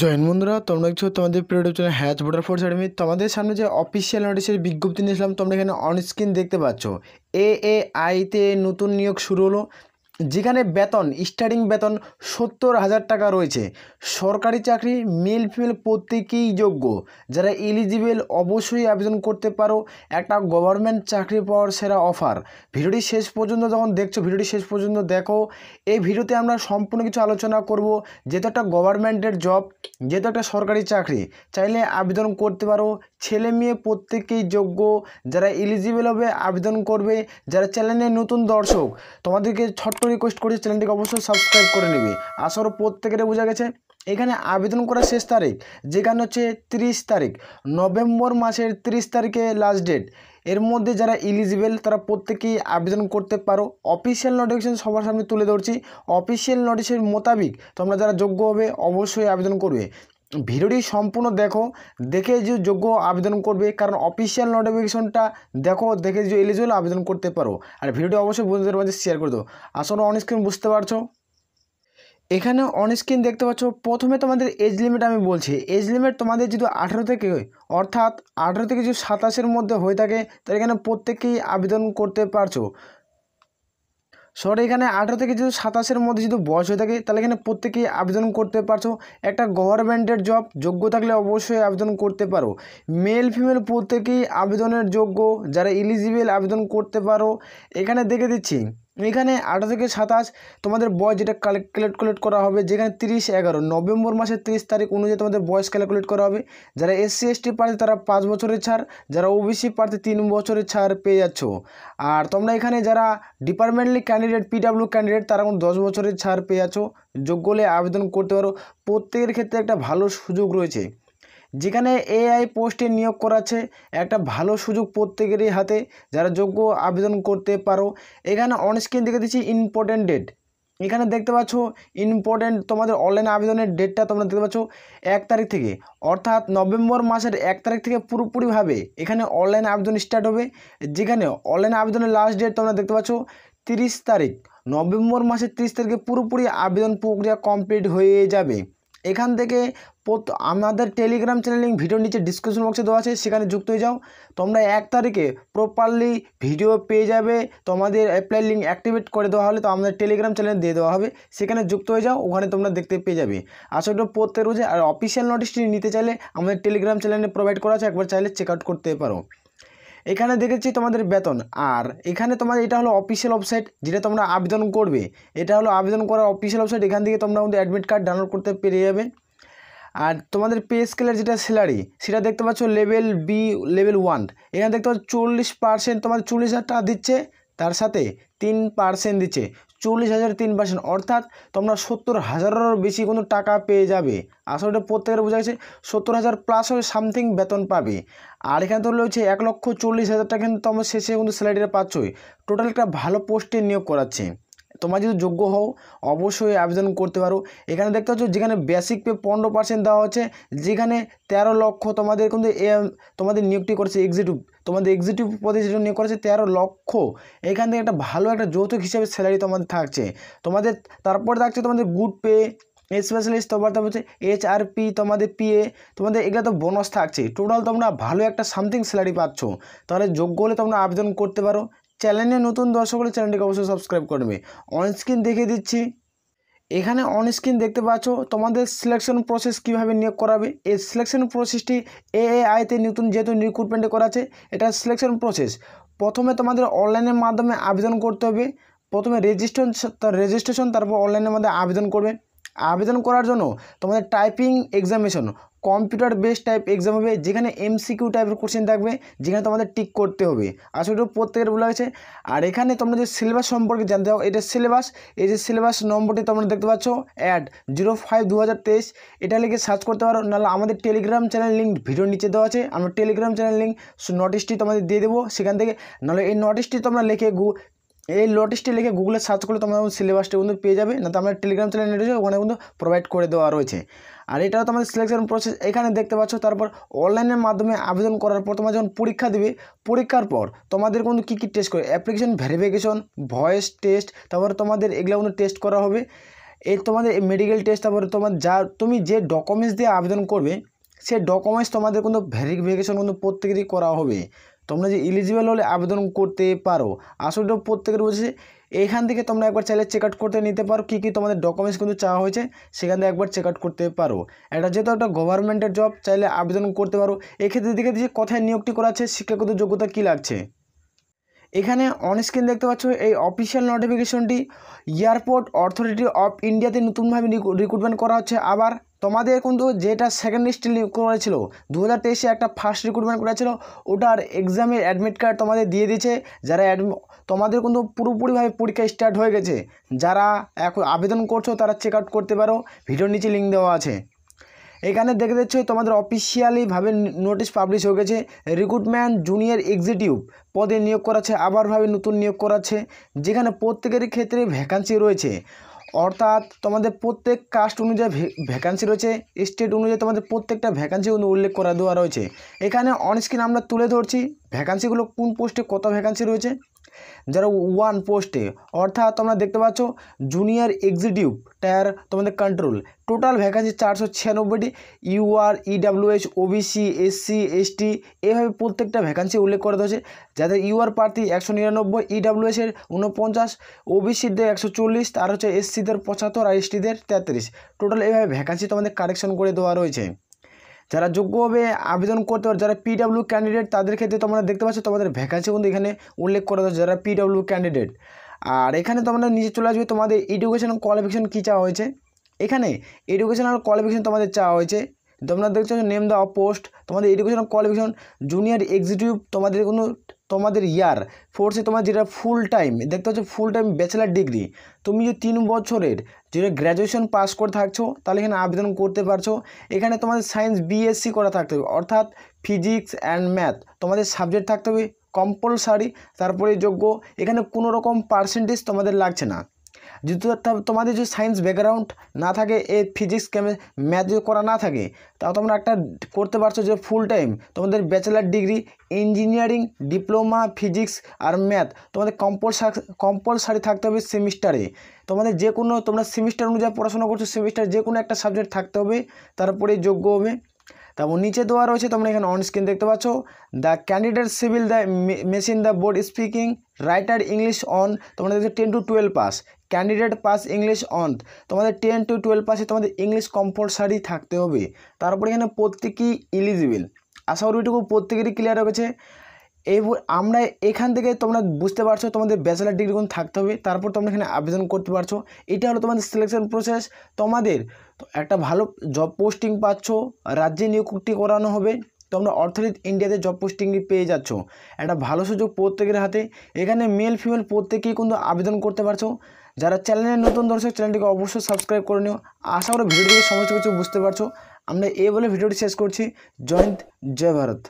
join বন্ধুরা তোমরা দেখছো তোমাদের প্রিয় চ্যানেল হ্যাচ ভোটার ফোর্স একাডেমি তোমাদের সামনে যে অফিসিয়াল নোটিশের বিজ্ঞপ্তি নিয়েছিলাম তোমরা এখানে অনস্ক্রিন দেখতে পাচ্ছ এ এ আইতে নতুন নিয়োগ শুরু হলো যেখানে বেতন স্টার্টিং বেতন সত্তর হাজার টাকা রয়েছে সরকারি চাকরি মিল ফিল প্রত্যেকেই যোগ্য যারা এলিজিবেল অবশ্যই আবেদন করতে পারো একটা গভর্নমেন্ট চাকরি পাওয়ার সেরা অফার ভিডিওটি শেষ পর্যন্ত যখন দেখছো ভিডিওটি শেষ পর্যন্ত দেখো এই ভিডিওতে আমরা সম্পূর্ণ কিছু আলোচনা করব যেহেতু একটা গভর্নমেন্টের জব যেহেতু একটা সরকারি চাকরি চাইলে আবেদন করতে পারো ছেলে মেয়ে প্রত্যেকেই যোগ্য যারা এলিজিবেল হবে আবেদন করবে যারা চ্যানেলের নতুন দর্শক তোমাদেরকে ছট একটু রিকোয়েস্ট করি চ্যানেলটিকে অবশ্যই সাবস্ক্রাইব করে নেবে আসারও প্রত্যেকের বোঝা গেছে এখানে আবেদন করার শেষ তারিখ যেখানে হচ্ছে তিরিশ তারিখ নভেম্বর মাসের তিরিশ তারিখে লাস্ট ডেট এর মধ্যে যারা ইলিজিবেল তারা প্রত্যেকেই আবেদন করতে পারো অফিসিয়াল নোটিফিকেশান সবার সামনে তুলে ধরছি অফিসিয়াল নোটিশের মোতাবিক তোমরা যারা যোগ্য হবে অবশ্যই আবেদন করবে ভিডিওটি সম্পূর্ণ দেখো দেখে যে যোগ্য আবেদন করবে কারণ অফিসিয়াল নোটিফিকেশনটা দেখো দেখে যে এলিজিবল আবেদন করতে পারো আর ভিডিওটি অবশ্যই বন্ধুদের মাঝে শেয়ার করে দেবো আসলে অন স্ক্রিন বুঝতে পারছো এখানে অন স্ক্রিন দেখতে পাচ্ছ প্রথমে তোমাদের এজ লিমিট আমি বলছি এজ লিমিট তোমাদের যদি আঠেরো থেকে অর্থাৎ আঠেরো থেকে যদি সাতাশের মধ্যে হয়ে থাকে তাহলে এখানে প্রত্যেকেই আবেদন করতে পারছো সর এখানে আঠেরো থেকে যদি সাতাশের মধ্যে যদি বয়স হয়ে থাকে তাহলে এখানে প্রত্যেকেই আবেদন করতে পারছো একটা গভর্নমেন্টের জব যোগ্য থাকলে অবশ্যই আবেদন করতে পারো মেল ফিমেল প্রত্যেকেই আবেদনের যোগ্য যারা ইলিজিবেল আবেদন করতে পারো এখানে দেখে দিচ্ছি এখানে আঠারো থেকে সাতাশ তোমাদের বয়স যেটা ক্যালকুলেট করা হবে যেখানে তিরিশ এগারো নভেম্বর মাসের তিরিশ তারিখ অনুযায়ী তোমাদের বয়স ক্যালকুলেট করা হবে যারা এসসি এসটি প্রার্থী তারা পাঁচ বছরের ছাড় যারা ওবিসি প্রার্থী তিন বছরের ছাড় পেয়ে যাচ্ছ আর তোমরা এখানে যারা ডিপার্টমেন্টালি ক্যান্ডিডেট পিডাব্লিউ ক্যান্ডিডেট তারা কোনো দশ বছরের ছাড় পেয়ে যাচ্ছ যোগ্য হলে আবেদন করতে পারো প্রত্যেকের ক্ষেত্রে একটা ভালো সুযোগ রয়েছে যেখানে এআই পোস্টে নিয়োগ করাছে একটা ভালো সুযোগ প্রত্যেকেরই হাতে যারা যোগ্য আবেদন করতে পারো এখানে অনস্ক্রিন দেখে দিচ্ছি ইম্পর্টেন্ট ডেট এখানে দেখতে পাচ্ছ ইম্পর্টেন্ট তোমাদের অনলাইন আবেদনের ডেটটা তোমরা দেখতে পাচ্ছ এক তারিখ থেকে অর্থাৎ নভেম্বর মাসের এক তারিখ থেকে পুরোপুরিভাবে এখানে অনলাইন আবেদন স্টার্ট হবে যেখানে অনলাইন আবেদনের লাস্ট ডেট তোমরা দেখতে পাচ্ছ তিরিশ তারিখ নভেম্বর মাসের তিরিশ তারিখে পুরোপুরি আবেদন প্রক্রিয়া কমপ্লিট হয়ে যাবে এখান থেকে আমাদের টেলিগ্রাম চ্যানেল লিঙ্ক ভিডিওর নিচে ডিসক্রিপশন বক্সে দেওয়া আছে সেখানে যুক্ত হয়ে যাও তোমরা এক তারিখে প্রপারলি ভিডিও পেয়ে যাবে তোমাদের অ্যাপ্লাই লিঙ্ক অ্যাক্টিভেট করে দেওয়া হলে তো আমাদের টেলিগ্রাম চ্যানেল দিয়ে দেওয়া হবে সেখানে যুক্ত হয়ে যাও ওখানে তোমরা দেখতে পেয়ে যাবে আসলে প্রত্যেক রোজে আর অফিসিয়াল নোটিশটি নিতে চাইলে আমাদের টেলিগ্রাম চ্যানেলে প্রোভাইড করা আছে একবার চাইলে চেক আউট করতে পারো এখানে দেখেছি তোমাদের বেতন আর এখানে তোমার এটা হলো অফিসিয়াল ওয়েবসাইট যেটা তোমরা আবেদন করবে এটা হলো আবেদন করার অফিসিয়াল ওয়েবসাইট এখান থেকে তোমরা আমাদের অ্যাডমিট কার্ড ডাউনলোড করতে পেরে যাবে আর তোমাদের পে স্কেলের যেটা স্যালারি সেটা দেখতে পাচ্ছ লেভেল বি লেভেল ওয়ান এখানে দেখতে পাচ্ছ চল্লিশ পার্সেন্ট তোমাদের চল্লিশ হাজার টাকা দিচ্ছে তার সাথে তিন পার্সেন্ট দিচ্ছে চল্লিশ হাজার তিন পার্সেন্ট অর্থাৎ তোমরা সত্তর হাজারেরও বেশি কোনো টাকা পেয়ে যাবে আসলে প্রত্যেকের বোঝা গেছে সত্তর হাজার প্লাস হবে সামথিং বেতন পাবে আর এখানে তো রয়েছে এক লক্ষ চল্লিশ হাজার টাকা কিন্তু তোমরা শেষে কিন্তু স্যালারিটা পাচ্ছই টোটাল একটা ভালো পোস্টে নিয়োগ করাচ্ছে তোমরা যদি যোগ্য হও অবশ্যই আবেদন করতে পারো এখানে দেখতে পাচ্ছ যেখানে বেসিক পে পনেরো পার্সেন্ট দেওয়া হচ্ছে যেখানে তেরো লক্ষ তোমাদের কিন্তু তোমাদের নিয়োগটি করেছে এক্সিকিউটিভ তোমাদের এক্সিকিউটিভ পদে যেটা নিয়োগ করেছে তেরো লক্ষ এখান থেকে একটা ভালো একটা যৌতুক হিসাবে স্যালারি তোমাদের থাকছে তোমাদের তারপর থাকছে তোমাদের গুড পে স্পেশালিস্ট তোমার তারপর হচ্ছে এইচআরপি তোমাদের পিএ তোমাদের এগুলো তো বোনাস থাকছে টোটাল তোমরা ভালো একটা সামথিং স্যালারি পাচ্ছ তাহলে যোগ্য হলে তোমরা আবেদন করতে পারো চ্যানেলে নতুন দর্শক হলে চ্যানেলটিকে অবশ্যই সাবস্ক্রাইব করবে অন স্ক্রিন দেখিয়ে দিচ্ছি এখানে অন স্ক্রিন দেখতে পাচ্ছ তোমাদের সিলেকশন প্রসেস কিভাবে নিয়োগ করাবে এই সিলেকশন প্রসেসটি এ এআইতে নতুন যেহেতু রিক্রুটমেন্টে করা আছে এটা সিলেকশন প্রসেস প্রথমে তোমাদের অনলাইনের মাধ্যমে আবেদন করতে হবে প্রথমে রেজিস্ট্রেশন রেজিস্ট্রেশন তারপর অনলাইনের মাধ্যমে আবেদন করবে আবেদন করার জন্য তোমাদের typing examination computer base type exam হবে যেখানে এমসিকিউ টাইপের কোশ্চেন থাকবে যেখানে তোমাদের টিক করতে হবে আসলে প্রত্যেকের বলা হয়েছে আর এখানে তোমরা যে সিলেবাস সম্পর্কে জানতে পারো এটা সিলেবাস এই যে সিলেবাস নম্বরটি তোমরা দেখতে পাচ্ছ অ্যাড জিরো ফাইভ দু এটা লিখে সার্চ করতে পারো নাহলে আমাদের টেলিগ্রাম চ্যানেল লিঙ্ক ভিডিও নিচে দেওয়া আছে আমরা টেলিগ্রাম চ্যানেল লিঙ্ক নোটিশটি তোমাদের দিয়ে দেবো সেখান থেকে নাহলে এই নোটিশটি তোমরা লিখে এই নোটিশটি লিখে গুগলে সার্চ করলে তোমরা সিলেবাসটি কিন্তু পেয়ে যাবে না তো আমরা টেলিগ্রাম চ্যানেল রয়েছে ওখানে বন্ধু প্রোভাইড করে দেওয়া রয়েছে আর এটাও তোমাদের সিলেকশন প্রসেস এখানে দেখতে পাচ্ছ তারপর অনলাইনের মাধ্যমে আবেদন করার পর তোমরা যখন পরীক্ষা দেবে পরীক্ষার পর তোমাদের কিন্তু কী কী টেস্ট করে অ্যাপ্লিকেশন ভেরিফিকেশন ভয়েস টেস্ট তারপর তোমাদের এগুলো বন্ধু টেস্ট করা হবে এই তোমাদের মেডিকেল টেস্ট তারপরে তোমার যা তুমি যে ডকুমেন্টস দিয়ে আবেদন করবে সে ডকুমেন্টস তোমাদের কিন্তু ভেরিফিকেশন কিন্তু প্রত্যেকেরই করা হবে তোমরা যে ইলিজিবল হলে আবেদন করতে পারো আসলে প্রত্যেকের বলছে এখান থেকে তোমরা একবার চাইলে চেক আউট করতে নিতে পারো কী কী তোমাদের ডকুমেন্টস কিন্তু চাওয়া হয়েছে সেখান থেকে একবার চেক আউট করতে পারো এটা যেহেতু একটা গভর্নমেন্টের জব চাইলে আবেদন করতে পারো এক্ষেত্রে দেখে দিয়ে কোথায় নিয়োগটি করা আছে শিক্ষাগত যোগ্যতা কী লাগছে এখানে অনস্ক্রিন দেখতে পাচ্ছ এই অফিসিয়াল নোটিফিকেশনটি এয়ারপোর্ট অথরিটি অফ ইন্ডিয়াতে নতুনভাবে রিক্রুটমেন্ট করা হচ্ছে আবার তোমাদের কিন্তু যেটা সেকেন্ড লিস্ট করেছিল দু হাজার তেইশে একটা ফার্স্ট রিক্রুটমেন্ট করেছিল ওটার এক্সামের অ্যাডমিট কার্ড তোমাদের দিয়ে দিয়েছে যারা তোমাদের কিন্তু পুরোপুরিভাবে পরীক্ষা স্টার্ট হয়ে গেছে যারা এখন আবেদন করছো তারা চেক আউট করতে পারো ভিডিওর নিচে লিঙ্ক দেওয়া আছে এখানে দেখে দিচ্ছ তোমাদের অফিসিয়ালিভাবে নোটিশ পাবলিশ হয়ে গেছে রিক্রুটমেন্ট জুনিয়র এক্সিকিউটিভ পদে নিয়োগ করাচ্ছে আবারভাবে নতুন নিয়োগ করাচ্ছে যেখানে প্রত্যেকের ক্ষেত্রে ভ্যাকান্সি রয়েছে অর্থাৎ তোমাদের প্রত্যেক কাস্ট অনুযায়ী ভ্যাকান্সি রয়েছে স্টেট অনুযায়ী তোমাদের প্রত্যেকটা ভ্যাকান্সি উল্লেখ করা দেওয়া রয়েছে এখানে অনস্ক্রিন আমরা তুলে ধরছি ভ্যাকান্সিগুলো কোন পোস্টে কত ভ্যাকান্সি রয়েছে যারা ওয়ান পোস্টে অর্থাৎ তোমরা দেখতে পাচ্ছ জুনিয়র এক্সিকিউটিভ টায়ার তোমাদের কন্ট্রোল টোটাল ভ্যাকান্সি চারশো ছিয়ানব্বইটি UR EWS OBC SC ST এভাবে প্রত্যেকটা ভ্যাকান্সি উল্লেখ করা হয়েছে যাদের ইউআর প্রার্থী একশো নিরানব্বই ইডাব্লিউএসের e উনপঞ্চাশ ওবিসিদের একশো চল্লিশ আর হচ্ছে এসসিদের পঁচাত্তর আর এসটিদের তেত্রিশ টোটাল এভাবে ভ্যাকান্সি তোমাদের কারেকশন করে দেওয়া রয়েছে যারা যোগ্যভাবে আবেদন করতে পারে যারা পিডাব্লিউ ক্যান্ডিডেট তাদের ক্ষেত্রে তোমরা দেখতে পাচ্ছ তোমাদের ভ্যাকান্সি কিন্তু এখানে উল্লেখ করা হয়েছে যারা পিডাব্লিউ ক্যান্ডিডেট আর এখানে তোমরা নিজে চলে আসবে তোমাদের এডুকেশনাল কোয়ালিফিকেশন কী চাওয়া হয়েছে এখানে এডুকেশনাল কোয়ালিফিকেশন তোমাদের চাওয়া হয়েছে তোমরা দেখছো নেম দা পোস্ট তোমাদের এডুকেশনাল কোয়ালিফিকেশন জুনিয়র এক্সিকিউটিভ তোমাদের কোনো তোমাদের ইয়ার ফোর্সে তোমার যেটা ফুল টাইম দেখতে হচ্ছে ফুল টাইম ব্যাচেলার ডিগ্রি তুমি যদি তিন বছরের যেটা গ্র্যাজুয়েশন পাস করে থাকছো তাহলে এখানে আবেদন করতে পারছো এখানে তোমাদের সায়েন্স বিএসসি করা থাকতে হবে অর্থাৎ ফিজিক্স অ্যান্ড ম্যাথ তোমাদের সাবজেক্ট থাকতে হবে কম্পালসারি তারপরে যোগ্য এখানে কোনো রকম পার্সেন্টেজ তোমাদের লাগছে না যদি তোমাদের যদি সায়েন্স ব্যাকগ্রাউন্ড না থাকে এ ফিজিক্স কেমে ম্যাথ যদি করা না থাকে তাও তোমরা একটা করতে পারছো যে ফুল টাইম তোমাদের bachelor degree engineering diploma physics আর ম্যাথ তোমাদের কম্পালসারি কম্পালসারি থাকতে হবে সেমিস্টারে তোমাদের যে কোনো তোমরা সেমিস্টার অনুযায়ী পড়াশোনা করছো সেমিস্টার যে কোনো একটা সাবজেক্ট থাকতে হবে তারপরে যোগ্য হবে তারপর নিচে দেওয়া রয়েছে তোমরা এখানে অন স্ক্রিন দেখতে পাচ্ছ the candidate civil the machine the board speaking writer English on তোমরা দেখছো ten to twelve pass candidate pass English on তোমাদের টেন টু টুয়েলভ পাসে তোমাদের ইংলিশ কম্পালসারি থাকতে হবে তারপরে এখানে প্রত্যেকেই ইলিজিবল আশা করি এটুকু প্রত্যেকেরই ক্লিয়ার হয়েছে এই আমরা এখান থেকে তোমরা বুঝতে পারছো তোমাদের ব্যাচেলার ডিগ্রি কোন থাকতে হবে তারপর তোমরা এখানে আবেদন করতে পারছো এটা হলো তোমাদের সিলেকশন প্রসেস তোমাদের একটা ভালো জব পোস্টিং পাচ্ছ রাজ্যে নিয়োগটি করানো হবে তোমরা অর্থনীতি ইন্ডিয়াতে জব পোস্টিংটি পেয়ে যাচ্ছ একটা ভালো সুযোগ প্রত্যেকের হাতে এখানে মেল ফিমেল প্রত্যেকেই কিন্তু আবেদন করতে পারছো যারা চ্যানেলে নতুন দর্শক চ্যানেলটিকে অবশ্যই সাবস্ক্রাইব করে নিও আশা করি ভিডিও সমস্ত কিছু বুঝতে পারছো আমরা এই বলে ভিডিওটি শেষ করছি জয়ন্ত জয় ভারত